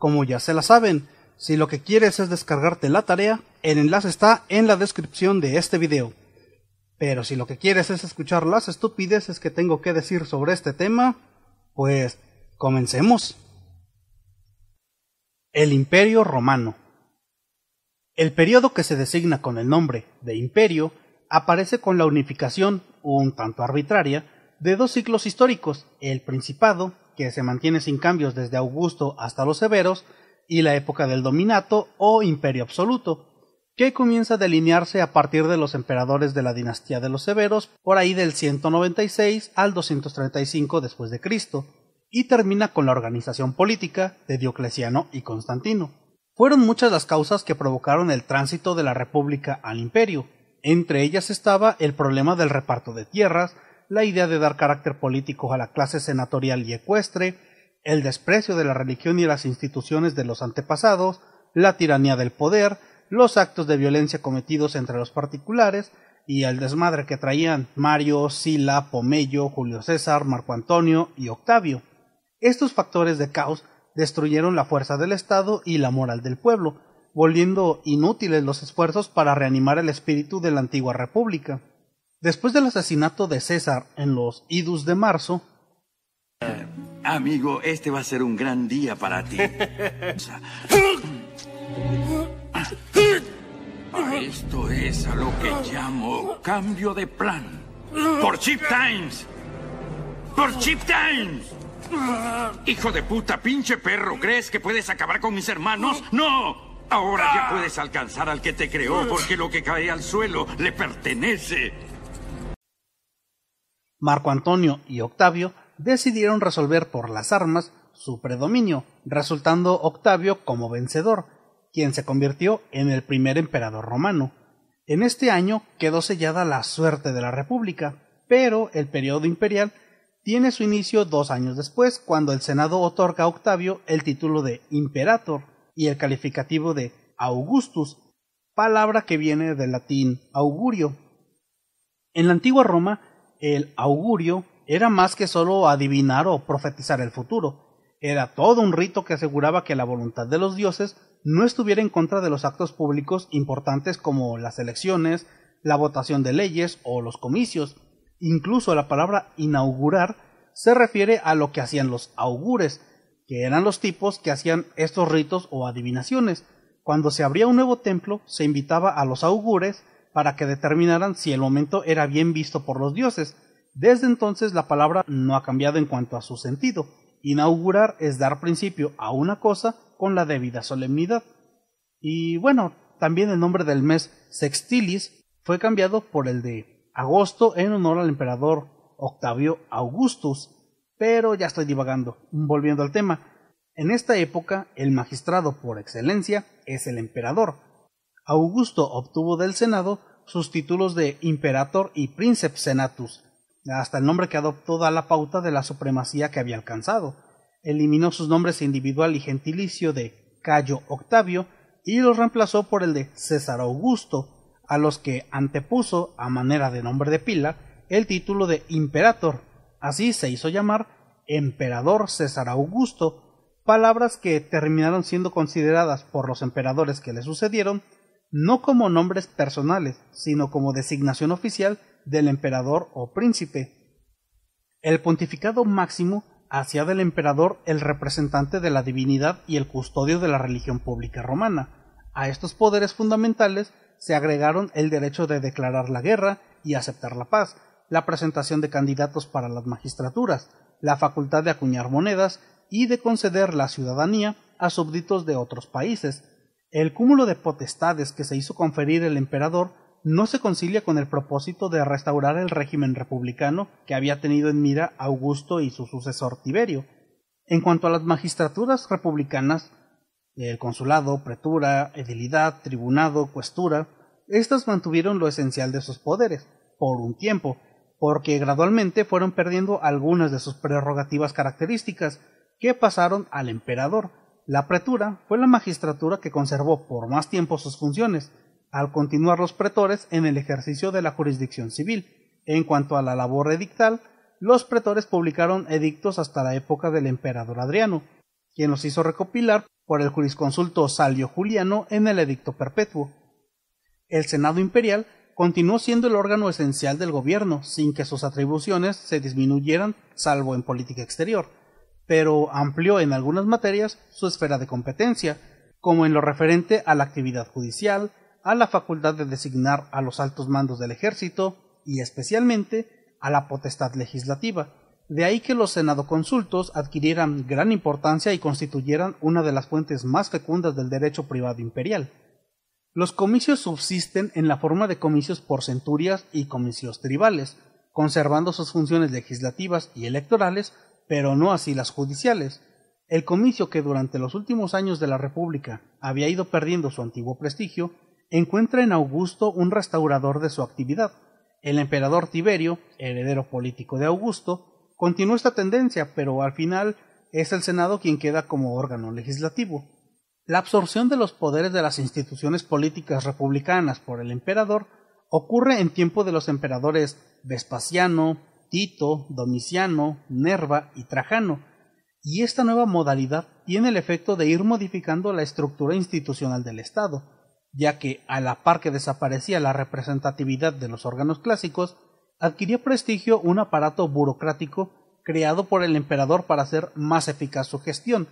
Como ya se la saben, si lo que quieres es descargarte la tarea, el enlace está en la descripción de este video. Pero si lo que quieres es escuchar las estupideces que tengo que decir sobre este tema, pues comencemos. El Imperio Romano. El periodo que se designa con el nombre de Imperio aparece con la unificación, un tanto arbitraria, de dos ciclos históricos, el Principado que se mantiene sin cambios desde Augusto hasta los Severos, y la época del dominato o imperio absoluto, que comienza a delinearse a partir de los emperadores de la dinastía de los Severos, por ahí del 196 al 235 después de Cristo, y termina con la organización política de Diocleciano y Constantino. Fueron muchas las causas que provocaron el tránsito de la república al imperio. Entre ellas estaba el problema del reparto de tierras, la idea de dar carácter político a la clase senatorial y ecuestre, el desprecio de la religión y las instituciones de los antepasados, la tiranía del poder, los actos de violencia cometidos entre los particulares y el desmadre que traían Mario, Sila, Pomello, Julio César, Marco Antonio y Octavio. Estos factores de caos destruyeron la fuerza del Estado y la moral del pueblo, volviendo inútiles los esfuerzos para reanimar el espíritu de la antigua República. Después del asesinato de César en los idus de marzo, amigo, este va a ser un gran día para ti. Ah, esto es a lo que llamo cambio de plan. Por Chip Times. Por Chip Times. Hijo de puta, pinche perro, ¿crees que puedes acabar con mis hermanos? No. Ahora ya puedes alcanzar al que te creó porque lo que cae al suelo le pertenece. Marco Antonio y Octavio decidieron resolver por las armas su predominio, resultando Octavio como vencedor, quien se convirtió en el primer emperador romano. En este año quedó sellada la suerte de la República, pero el periodo imperial tiene su inicio dos años después, cuando el Senado otorga a Octavio el título de Imperator y el calificativo de Augustus, palabra que viene del latín augurio. En la antigua Roma, el augurio era más que solo adivinar o profetizar el futuro, era todo un rito que aseguraba que la voluntad de los dioses no estuviera en contra de los actos públicos importantes como las elecciones, la votación de leyes o los comicios. Incluso la palabra inaugurar se refiere a lo que hacían los augures, que eran los tipos que hacían estos ritos o adivinaciones. Cuando se abría un nuevo templo, se invitaba a los augures para que determinaran si el momento era bien visto por los dioses. Desde entonces la palabra no ha cambiado en cuanto a su sentido. Inaugurar es dar principio a una cosa con la debida solemnidad. Y bueno, también el nombre del mes Sextilis fue cambiado por el de agosto en honor al emperador Octavio Augustus. Pero ya estoy divagando. Volviendo al tema, en esta época el magistrado por excelencia es el emperador, Augusto obtuvo del Senado sus títulos de Imperator y Princeps Senatus, hasta el nombre que adoptó da la pauta de la supremacía que había alcanzado. Eliminó sus nombres individual y gentilicio de Cayo Octavio y los reemplazó por el de César Augusto, a los que antepuso, a manera de nombre de pila, el título de Imperator. Así se hizo llamar Emperador César Augusto, palabras que terminaron siendo consideradas por los emperadores que le sucedieron no como nombres personales, sino como designación oficial del emperador o príncipe. El pontificado máximo hacía del emperador el representante de la divinidad y el custodio de la religión pública romana. A estos poderes fundamentales se agregaron el derecho de declarar la guerra y aceptar la paz, la presentación de candidatos para las magistraturas, la facultad de acuñar monedas y de conceder la ciudadanía a súbditos de otros países, el cúmulo de potestades que se hizo conferir el emperador no se concilia con el propósito de restaurar el régimen republicano que había tenido en mira Augusto y su sucesor Tiberio. En cuanto a las magistraturas republicanas, el consulado, pretura, edilidad, tribunado, cuestura, éstas mantuvieron lo esencial de sus poderes, por un tiempo, porque gradualmente fueron perdiendo algunas de sus prerrogativas características que pasaron al emperador, la pretura fue la magistratura que conservó por más tiempo sus funciones, al continuar los pretores en el ejercicio de la jurisdicción civil. En cuanto a la labor edictal, los pretores publicaron edictos hasta la época del emperador Adriano, quien los hizo recopilar por el jurisconsulto Salio Juliano en el Edicto Perpetuo. El Senado Imperial continuó siendo el órgano esencial del gobierno, sin que sus atribuciones se disminuyeran, salvo en política exterior pero amplió en algunas materias su esfera de competencia, como en lo referente a la actividad judicial, a la facultad de designar a los altos mandos del ejército y especialmente a la potestad legislativa. De ahí que los senadoconsultos adquirieran gran importancia y constituyeran una de las fuentes más fecundas del derecho privado imperial. Los comicios subsisten en la forma de comicios por centurias y comicios tribales, conservando sus funciones legislativas y electorales pero no así las judiciales. El comicio que durante los últimos años de la República había ido perdiendo su antiguo prestigio, encuentra en Augusto un restaurador de su actividad. El emperador Tiberio, heredero político de Augusto, continuó esta tendencia, pero al final es el Senado quien queda como órgano legislativo. La absorción de los poderes de las instituciones políticas republicanas por el emperador ocurre en tiempo de los emperadores Vespasiano, Tito, Domiciano, Nerva y Trajano, y esta nueva modalidad tiene el efecto de ir modificando la estructura institucional del Estado, ya que a la par que desaparecía la representatividad de los órganos clásicos, adquirió prestigio un aparato burocrático creado por el emperador para hacer más eficaz su gestión.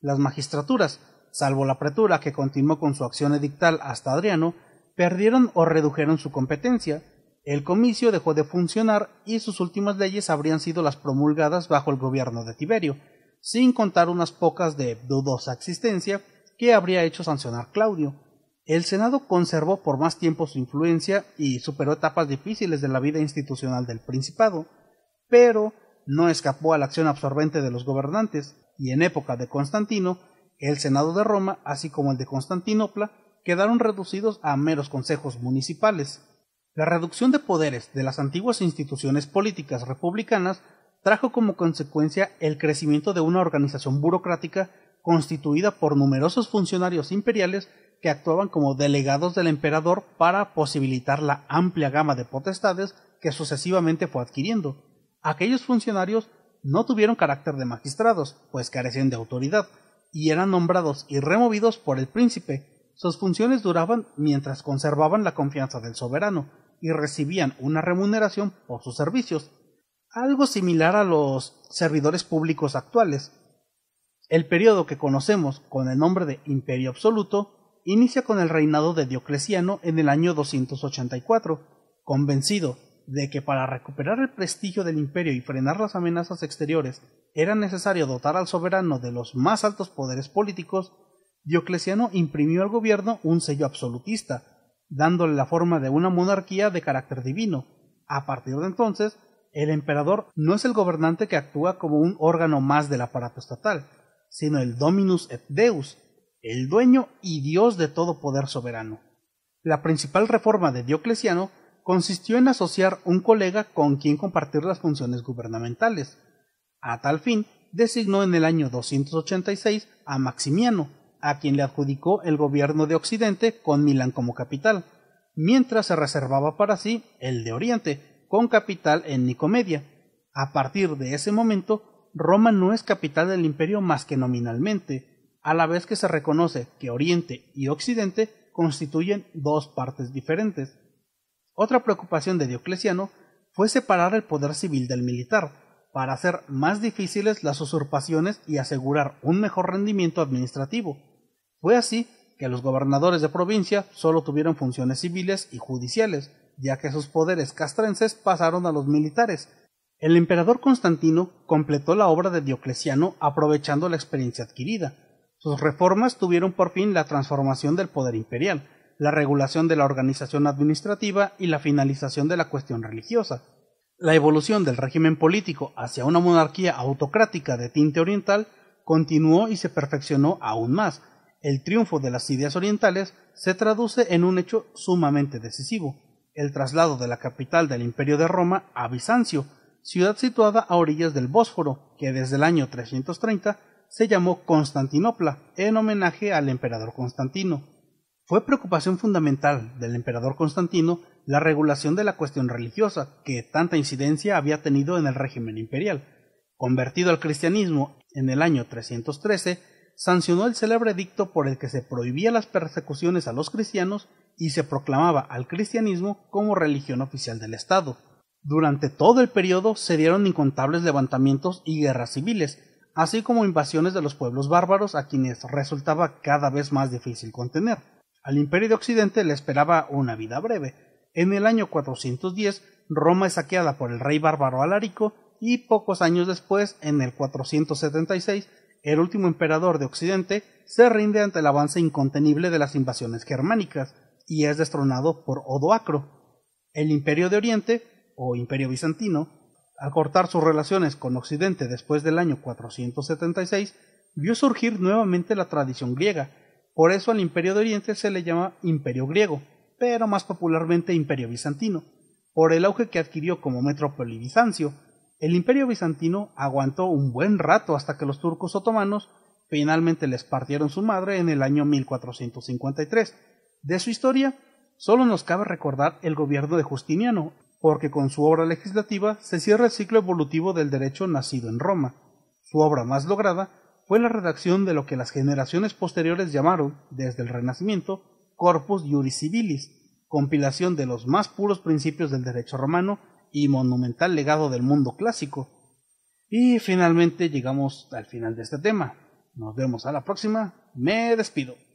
Las magistraturas, salvo la pretura que continuó con su acción edictal hasta Adriano, perdieron o redujeron su competencia, el comicio dejó de funcionar y sus últimas leyes habrían sido las promulgadas bajo el gobierno de Tiberio, sin contar unas pocas de dudosa existencia que habría hecho sancionar Claudio. El Senado conservó por más tiempo su influencia y superó etapas difíciles de la vida institucional del Principado, pero no escapó a la acción absorbente de los gobernantes, y en época de Constantino, el Senado de Roma, así como el de Constantinopla, quedaron reducidos a meros consejos municipales. La reducción de poderes de las antiguas instituciones políticas republicanas trajo como consecuencia el crecimiento de una organización burocrática constituida por numerosos funcionarios imperiales que actuaban como delegados del emperador para posibilitar la amplia gama de potestades que sucesivamente fue adquiriendo. Aquellos funcionarios no tuvieron carácter de magistrados, pues carecían de autoridad, y eran nombrados y removidos por el príncipe, sus funciones duraban mientras conservaban la confianza del soberano y recibían una remuneración por sus servicios, algo similar a los servidores públicos actuales. El periodo que conocemos con el nombre de Imperio Absoluto inicia con el reinado de Diocleciano en el año 284, convencido de que para recuperar el prestigio del imperio y frenar las amenazas exteriores era necesario dotar al soberano de los más altos poderes políticos Diocleciano imprimió al gobierno un sello absolutista, dándole la forma de una monarquía de carácter divino. A partir de entonces, el emperador no es el gobernante que actúa como un órgano más del aparato estatal, sino el Dominus et Deus, el dueño y Dios de todo poder soberano. La principal reforma de Diocleciano consistió en asociar un colega con quien compartir las funciones gubernamentales. A tal fin, designó en el año 286 a Maximiano, a quien le adjudicó el gobierno de Occidente con Milán como capital, mientras se reservaba para sí el de Oriente, con capital en Nicomedia. A partir de ese momento, Roma no es capital del imperio más que nominalmente, a la vez que se reconoce que Oriente y Occidente constituyen dos partes diferentes. Otra preocupación de Diocleciano fue separar el poder civil del militar, para hacer más difíciles las usurpaciones y asegurar un mejor rendimiento administrativo. Fue así que los gobernadores de provincia solo tuvieron funciones civiles y judiciales, ya que sus poderes castrenses pasaron a los militares. El emperador Constantino completó la obra de Diocleciano aprovechando la experiencia adquirida. Sus reformas tuvieron por fin la transformación del poder imperial, la regulación de la organización administrativa y la finalización de la cuestión religiosa. La evolución del régimen político hacia una monarquía autocrática de tinte oriental continuó y se perfeccionó aún más, el triunfo de las ideas orientales se traduce en un hecho sumamente decisivo, el traslado de la capital del imperio de Roma a Bizancio, ciudad situada a orillas del Bósforo, que desde el año 330 se llamó Constantinopla, en homenaje al emperador Constantino. Fue preocupación fundamental del emperador Constantino la regulación de la cuestión religiosa, que tanta incidencia había tenido en el régimen imperial. Convertido al cristianismo en el año 313, sancionó el célebre edicto por el que se prohibía las persecuciones a los cristianos y se proclamaba al cristianismo como religión oficial del Estado. Durante todo el periodo se dieron incontables levantamientos y guerras civiles, así como invasiones de los pueblos bárbaros a quienes resultaba cada vez más difícil contener. Al imperio de Occidente le esperaba una vida breve. En el año 410 Roma es saqueada por el rey bárbaro Alarico y pocos años después, en el 476, el último emperador de Occidente, se rinde ante el avance incontenible de las invasiones germánicas y es destronado por Odoacro. El Imperio de Oriente, o Imperio Bizantino, al cortar sus relaciones con Occidente después del año 476, vio surgir nuevamente la tradición griega. Por eso al Imperio de Oriente se le llama Imperio griego, pero más popularmente Imperio bizantino, por el auge que adquirió como metrópoli bizancio el imperio bizantino aguantó un buen rato hasta que los turcos otomanos finalmente les partieron su madre en el año 1453. De su historia, solo nos cabe recordar el gobierno de Justiniano, porque con su obra legislativa se cierra el ciclo evolutivo del derecho nacido en Roma. Su obra más lograda fue la redacción de lo que las generaciones posteriores llamaron, desde el Renacimiento, Corpus Iuris Civilis, compilación de los más puros principios del derecho romano y monumental legado del mundo clásico. Y finalmente llegamos al final de este tema. Nos vemos a la próxima. Me despido.